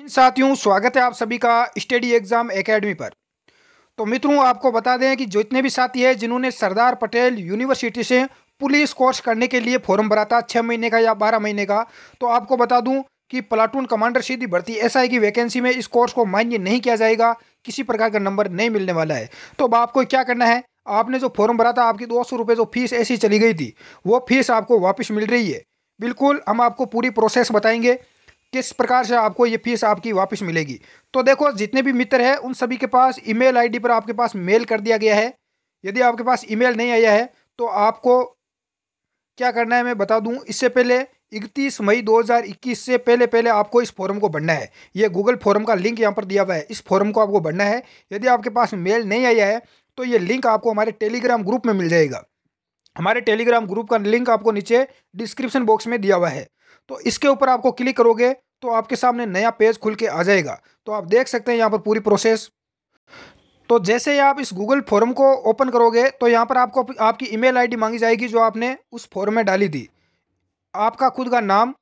इन साथियों स्वागत है आप सभी का स्टडी एग्ज़ाम एकेडमी पर तो मित्रों आपको बता दें कि जितने भी साथी हैं जिन्होंने सरदार पटेल यूनिवर्सिटी से पुलिस कोर्स करने के लिए फॉर्म भरा था छः महीने का या बारह महीने का तो आपको बता दूं कि प्लाटून कमांडर सीधी भर्ती एसआई की वैकेंसी में इस कोर्स को मान्य नहीं किया जाएगा किसी प्रकार का नंबर नहीं मिलने वाला है तो अब आपको क्या करना है आपने जो फॉर्म भरा था आपकी दो सौ जो फीस ऐसी चली गई थी वो फीस आपको वापस मिल रही है बिल्कुल हम आपको पूरी प्रोसेस बताएंगे किस प्रकार से आपको ये फीस आपकी वापस मिलेगी तो देखो जितने भी मित्र हैं उन सभी के पास ईमेल आईडी पर आपके पास मेल कर दिया गया है यदि आपके पास ईमेल नहीं आया है तो आपको क्या करना है मैं बता दूं इससे पहले 31 मई 2021 से पहले पहले आपको इस फॉरम को भरना है ये गूगल फॉरम का लिंक यहाँ पर दिया हुआ है इस फॉरम को आपको भरना है यदि आपके पास मेल नहीं आया है तो ये लिंक आपको हमारे टेलीग्राम ग्रुप में मिल जाएगा हमारे टेलीग्राम ग्रुप का लिंक आपको नीचे डिस्क्रिप्शन बॉक्स में दिया हुआ है तो इसके ऊपर आपको क्लिक करोगे तो आपके सामने नया पेज खुल के आ जाएगा तो आप देख सकते हैं यहाँ पर पूरी प्रोसेस तो जैसे ही आप इस गूगल फॉर्म को ओपन करोगे तो यहाँ पर आपको आपकी ईमेल आईडी मांगी जाएगी जो आपने उस फॉर्म में डाली थी आपका खुद का नाम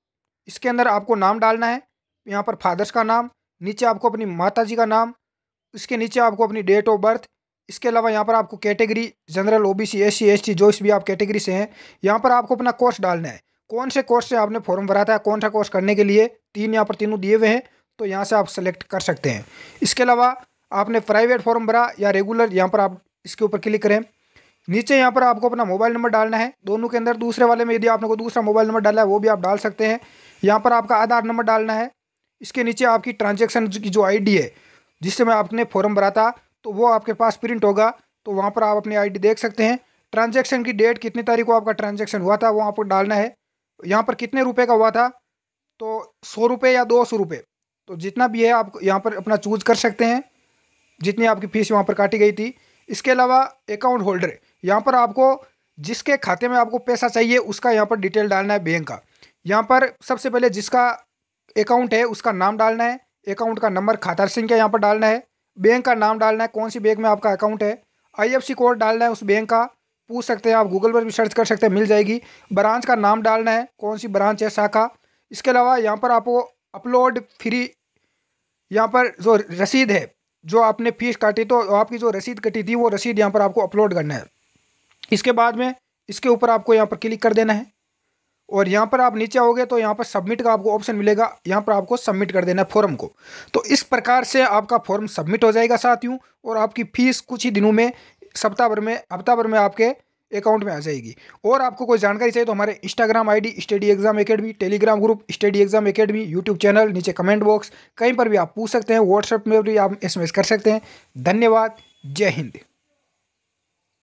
इसके अंदर आपको नाम डालना है यहाँ पर फादर्स का नाम नीचे आपको अपनी माता जी का नाम इसके नीचे आपको अपनी डेट ऑफ बर्थ इसके अलावा यहाँ पर आपको category general O B C S C S T जो इस भी आप कैटेगरी से हैं यहाँ पर आपको अपना कोर्स डालना है कौन से कोर्स से आपने फॉर्म भरा था कौन सा कोर्स करने के लिए तीन यहाँ पर तीनों दिए हुए हैं तो यहाँ से आप सेलेक्ट कर सकते हैं इसके अलावा आपने प्राइवेट फॉर्म भरा या रेगुलर यहाँ पर आप इसके ऊपर क्लिक करें नीचे यहाँ पर आपको अपना मोबाइल नंबर डालना है दोनों के अंदर दूसरे वाले में यदि आपने को दूसरा मोबाइल नंबर डाला है वो भी आप डाल सकते हैं यहाँ पर आपका आधार नंबर डालना है इसके नीचे आपकी ट्रांजेक्शन की जो आई है जिससे मैं आपने फॉर्म भरा था तो वो आपके पास प्रिंट होगा तो वहाँ पर आप अपनी आई देख सकते हैं ट्रांजेक्शन की डेट कितनी तारीख को आपका ट्रांजेक्शन हुआ था वो आपको डालना है यहाँ पर कितने रुपए का हुआ था तो सौ रुपये या दो सौ रुपये तो जितना भी है आप यहाँ पर अपना चूज कर सकते हैं जितनी आपकी फ़ीस वहाँ पर काटी गई थी इसके अलावा अकाउंट होल्डर यहाँ पर आपको जिसके खाते में आपको पैसा चाहिए उसका यहाँ पर डिटेल डालना है बैंक का यहाँ पर सबसे पहले जिसका अकाउंट है उसका नाम डालना है अकाउंट का नंबर खाता संख्या यहाँ पर डालना है बैंक का नाम डालना है कौन सी बैंक में आपका अकाउंट है आईएफसी कोड डालना है उस बैंक का पूछ सकते हैं आप गूगल पर भी सर्च कर सकते हैं मिल जाएगी ब्रांच का नाम डालना है कौन सी ब्रांच है शाखा इसके अलावा यहाँ पर आपको अपलोड फ्री यहाँ पर जो रसीद है जो आपने फीस काटी तो आपकी जो रसीद कटी थी वो रसीद यहाँ पर आपको अपलोड करना है इसके बाद में इसके ऊपर आपको यहाँ पर क्लिक कर देना है और यहाँ पर आप नीचे आओगे तो यहाँ पर सबमिट का आपको ऑप्शन मिलेगा यहाँ पर आपको सबमिट कर देना है फॉर्म को तो इस प्रकार से आपका फॉर्म सबमिट हो जाएगा साथियों और आपकी फ़ीस कुछ ही दिनों में सप्ताह भर में हफ्ता भर में आपके अकाउंट में आ जाएगी और आपको कोई जानकारी चाहिए तो हमारे Instagram ID study exam academy Telegram group study exam academy YouTube channel नीचे कमेंट बॉक्स कहीं पर भी आप पूछ सकते हैं व्हाट्सएप में भी आप एस कर सकते हैं धन्यवाद जय हिंद